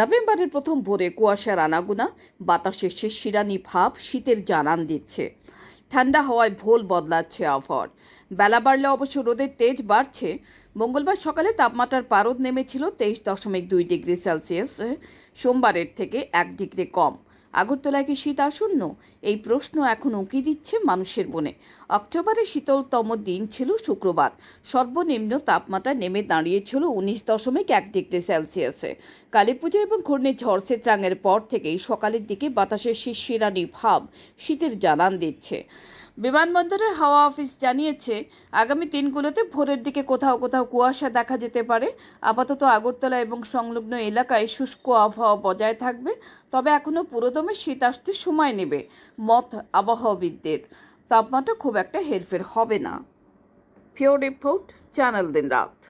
নভেম্বরের প্রথম ভোরে কুয়াশার আনাগুনা বাতাসে শিরানি ভাব শীতের জানান দিচ্ছে ঠান্ডা হওয়ায় ভোল বদলাচ্ছে আবহাওয়ার বেলা বাড়লে অবশ্য রোদের তেজ বাড়ছে মঙ্গলবার সকালে তাপমাত্রার পারদ নেমেছিল তেইশ দশমিক দুই ডিগ্রি সেলসিয়াস সোমবারের থেকে এক ডিগ্রি কম আগরতলায় কি শীত আসন্ন এই প্রশ্ন এখন উঁকি দিচ্ছে মানুষের মনে অক্টোবরের শীতলতম দিন ছিল শুক্রবার সর্বনিম্ন তাপমাত্রা নেমে দাঁড়িয়েছিল উনিশ দশমিক এক ডিগ্রি সেলসিয়াসে কালীপুজো এবং ঝড় সেতরাঙের পর থেকেই সকালের দিকে বাতাসের শিরশিরানি ভাব শীতের জানান দিচ্ছে বিমানবন্দরের হাওয়া অফিস জানিয়েছে আগামী দিনগুলোতে ভোরের দিকে কোথাও কোথাও কুয়াশা দেখা যেতে পারে আপাতত আগরতলা এবং সংলগ্ন এলাকায় শুষ্ক আবহাওয়া বজায় থাকবে তবে এখনও পুরোদমে শীত আসতে সময় নেবে মত আবহাওয়াবিদদের তাপমাত্রা খুব একটা হেরফের হবে না ফিওর রিপোর্ট চ্যানেল দিন রাত